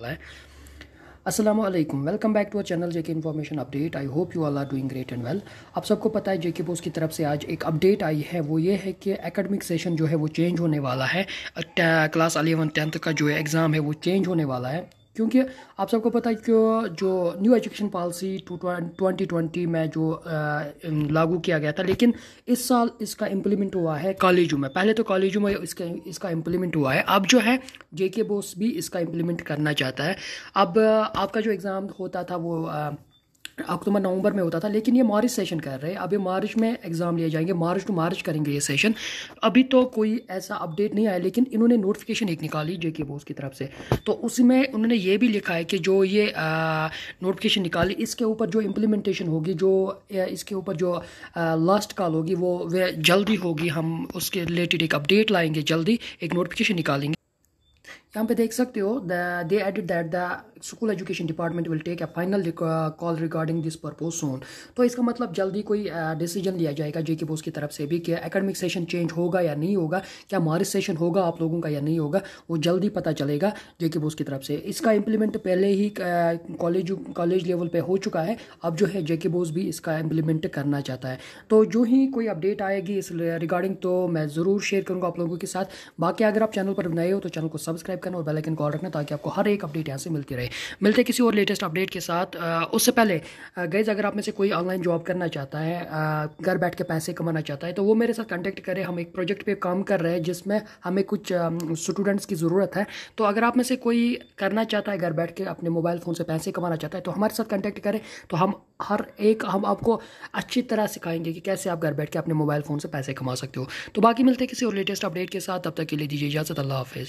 वाला है Aslam welcome back to our channel JK information update I hope you all are doing great and well आप सबको पता है जेके बोस की तरफ से आज एक अपडेट आई है वो ये है कि एकेडमिक सेशन जो है वो चेंज होने वाला है क्लास अलेवन टेंथ का जो है एग्ज़ाम है वो चेंज होने वाला है क्योंकि आप सबको पता है कि जो new education policy two twenty twenty में जो लागू किया गया था लेकिन इस साल इसका इम्प्लीमेंट हुआ है कॉलेजों में पहले तो कॉलेजों में इसका इसका इम्प्लीमेंट हुआ है अब जो है जे के बोस भी इसका इम्प्लीमेंट करना चाहता है अब आपका जो एग्ज़ाम होता था वो अक्टूबर नवंबर में होता था लेकिन ये मार्च सेशन कर रहे हैं अभी मार्च में एग्ज़ाम लिए जाएंगे मार्च टू मार्च करेंगे ये सेशन अभी तो कोई ऐसा अपडेट नहीं आया लेकिन इन्होंने नोटिफिकेशन एक निकाली जेके बोस की तरफ से तो उसमें उन्होंने ये भी लिखा है कि जो ये नोटिफिकेशन निकाली इसके ऊपर जो इम्प्लीमेंटेशन होगी जो इसके ऊपर जो लास्ट कॉल होगी वो वह जल्दी होगी हम उसके रिलेटेड एक अपडेट लाएंगे जल्दी एक नोटिफिकेशन निकालेंगे यहाँ पे देख सकते हो they added that the school education department will take a final call regarding this purpose soon तो इसका मतलब जल्दी कोई डिसीजन uh, लिया जाएगा जेके बोस की तरफ से भी कि एकेडमिक सेशन चेंज होगा या नहीं होगा क्या मॉरिस सेशन होगा आप लोगों का या नहीं होगा वो जल्दी पता चलेगा जेके बोस की तरफ से इसका इम्प्लीमेंट पहले ही कॉलेज कॉलेज लेवल पर हो चुका है अब जो है जे के बोस भी इसका इम्प्लीमेंट करना चाहता है तो जो ही कोई अपडेट आएगी इस रिगार्डिंग तो मैं ज़रूर शेयर करूँगा आप लोगों के साथ बाकी अगर आप चैनल पर नए हो तो चैनल को सब्सक्राइब करना और बेल आइकन को ऑल रखना ताकि आपको हर एक अपडेट यहाँ से मिलती रहे मिलते किसी और लेटेस्ट अपडेट के साथ उससे पहले गैज़ अगर आप में से कोई ऑनलाइन जॉब करना चाहता है घर बैठ के पैसे कमाना चाहता है तो वो मेरे साथ कॉन्टैक्ट करें हम एक प्रोजेक्ट पर काम कर रहे हैं जिसमें हमें कुछ स्टूडेंट्स की ज़रूरत है तो अगर आप में से कोई करना चाहता है घर बैठ के अपने मोबाइल फ़ोन से पैसे कमाना चाहता है तो हमारे साथ कॉन्टैक्ट करें तो हम हर एक हम आपको अच्छी तरह सिखाएंगे कि कैसे आप घर बैठ के अपने मोबाइल फ़ोन से पैसे कमा सकते हो तो बाकी मिलते हैं किसी और लेटेस्ट अपडेट के साथ तब तक के लिए दीजिए इजाज़त अल्लाह हाफिज़